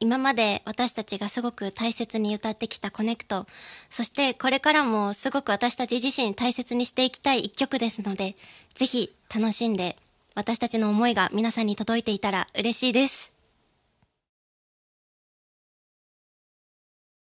今まで私たちがすごく大切に歌ってきたコネクト、そしてこれからもすごく私たち自身大切にしていきたい一曲ですので、ぜひ楽しんで私たちの思いが皆さんに届いていたら嬉しいです。